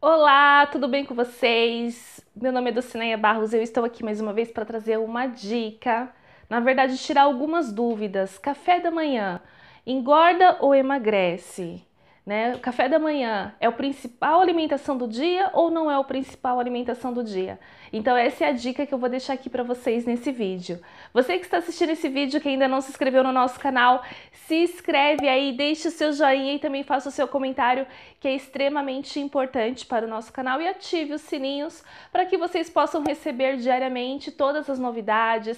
Olá, tudo bem com vocês? Meu nome é Docineia Barros, eu estou aqui mais uma vez para trazer uma dica, na verdade tirar algumas dúvidas. Café da manhã, engorda ou emagrece? Né? O café da manhã é o principal alimentação do dia ou não é o principal alimentação do dia? Então essa é a dica que eu vou deixar aqui para vocês nesse vídeo. Você que está assistindo esse vídeo, que ainda não se inscreveu no nosso canal, se inscreve aí, deixe o seu joinha e também faça o seu comentário, que é extremamente importante para o nosso canal e ative os sininhos para que vocês possam receber diariamente todas as novidades,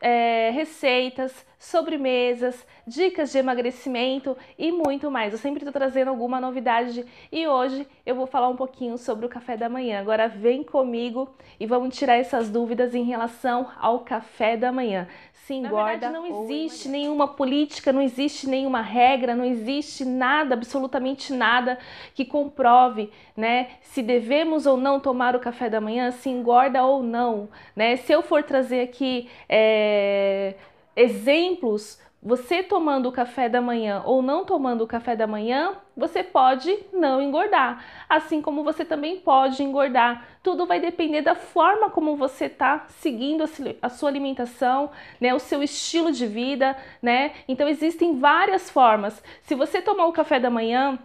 é, receitas, sobremesas, dicas de emagrecimento e muito mais. Eu sempre estou trazendo alguma novidade e hoje eu vou falar um pouquinho sobre o café da manhã. Agora vem comigo e vamos tirar essas dúvidas em relação ao café da manhã. Se engorda Na verdade, não existe nenhuma política, não existe nenhuma regra, não existe nada, absolutamente nada que comprove, né, se devemos ou não tomar o café da manhã, se engorda ou não, né? Se eu for trazer aqui é, é, exemplos, você tomando o café da manhã ou não tomando o café da manhã, você pode não engordar, assim como você também pode engordar. Tudo vai depender da forma como você está seguindo a sua alimentação, né, o seu estilo de vida, né? Então existem várias formas. Se você tomar o café da manhã,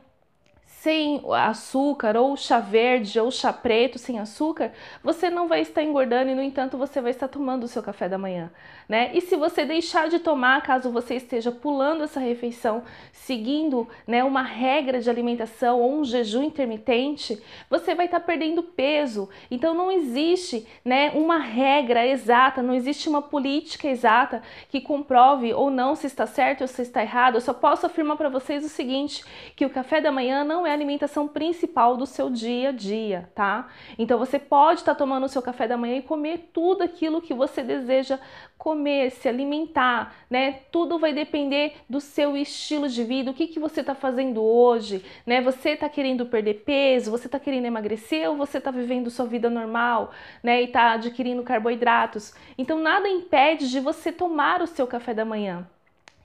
sem açúcar, ou chá verde, ou chá preto sem açúcar, você não vai estar engordando e, no entanto, você vai estar tomando o seu café da manhã, né? E se você deixar de tomar, caso você esteja pulando essa refeição, seguindo né, uma regra de alimentação ou um jejum intermitente, você vai estar perdendo peso. Então, não existe né, uma regra exata, não existe uma política exata que comprove ou não se está certo ou se está errado. Eu só posso afirmar para vocês o seguinte, que o café da manhã não é alimentação principal do seu dia a dia, tá? Então você pode estar tá tomando o seu café da manhã e comer tudo aquilo que você deseja comer, se alimentar, né? Tudo vai depender do seu estilo de vida, o que, que você está fazendo hoje, né? Você está querendo perder peso, você está querendo emagrecer ou você está vivendo sua vida normal, né? E está adquirindo carboidratos. Então nada impede de você tomar o seu café da manhã.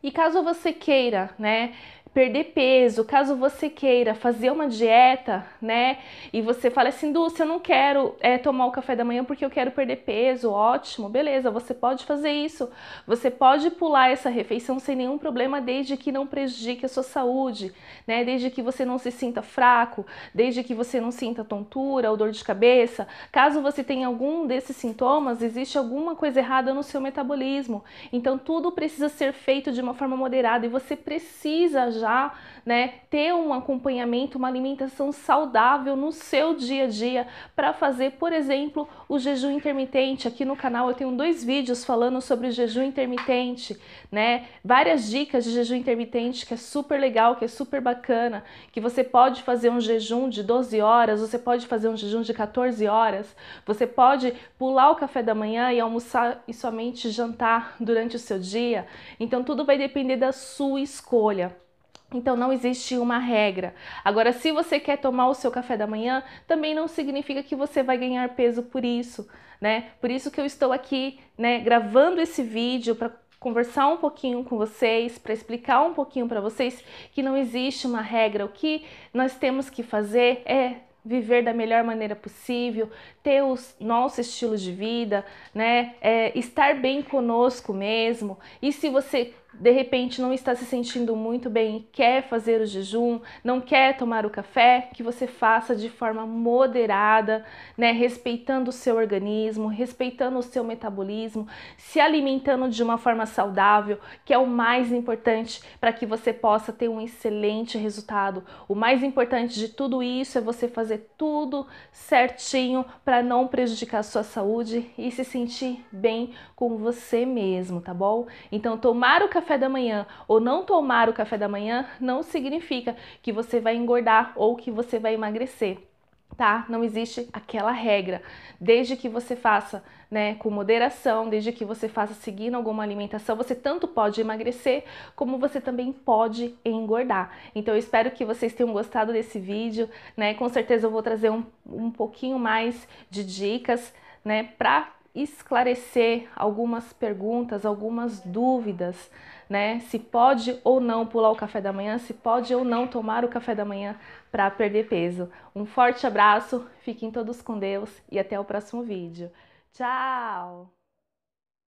E caso você queira, né, perder peso, caso você queira fazer uma dieta, né? E você fala assim, Dulce, eu não quero é, tomar o café da manhã porque eu quero perder peso, ótimo, beleza, você pode fazer isso. Você pode pular essa refeição sem nenhum problema, desde que não prejudique a sua saúde, né? Desde que você não se sinta fraco, desde que você não sinta tontura ou dor de cabeça. Caso você tenha algum desses sintomas, existe alguma coisa errada no seu metabolismo. Então tudo precisa ser feito de uma forma moderada e você precisa agir já né, ter um acompanhamento, uma alimentação saudável no seu dia a dia para fazer, por exemplo, o jejum intermitente. Aqui no canal eu tenho dois vídeos falando sobre o jejum intermitente, né? Várias dicas de jejum intermitente que é super legal, que é super bacana, que você pode fazer um jejum de 12 horas, você pode fazer um jejum de 14 horas, você pode pular o café da manhã e almoçar e somente jantar durante o seu dia. Então tudo vai depender da sua escolha. Então não existe uma regra. Agora, se você quer tomar o seu café da manhã, também não significa que você vai ganhar peso por isso, né? Por isso que eu estou aqui, né, gravando esse vídeo para conversar um pouquinho com vocês, para explicar um pouquinho para vocês que não existe uma regra. O que nós temos que fazer é viver da melhor maneira possível, ter o nosso estilo de vida, né? É, estar bem conosco mesmo. E se você de repente não está se sentindo muito bem e quer fazer o jejum, não quer tomar o café, que você faça de forma moderada, né, respeitando o seu organismo, respeitando o seu metabolismo, se alimentando de uma forma saudável, que é o mais importante para que você possa ter um excelente resultado. O mais importante de tudo isso é você fazer tudo certinho para não prejudicar a sua saúde e se sentir bem com você mesmo, tá bom? Então tomar o café café da manhã ou não tomar o café da manhã não significa que você vai engordar ou que você vai emagrecer. Tá? Não existe aquela regra. Desde que você faça, né, com moderação, desde que você faça seguindo alguma alimentação, você tanto pode emagrecer como você também pode engordar. Então eu espero que vocês tenham gostado desse vídeo, né? Com certeza eu vou trazer um, um pouquinho mais de dicas, né, para esclarecer algumas perguntas, algumas dúvidas, né? Se pode ou não pular o café da manhã, se pode ou não tomar o café da manhã para perder peso. Um forte abraço, fiquem todos com Deus e até o próximo vídeo. Tchau!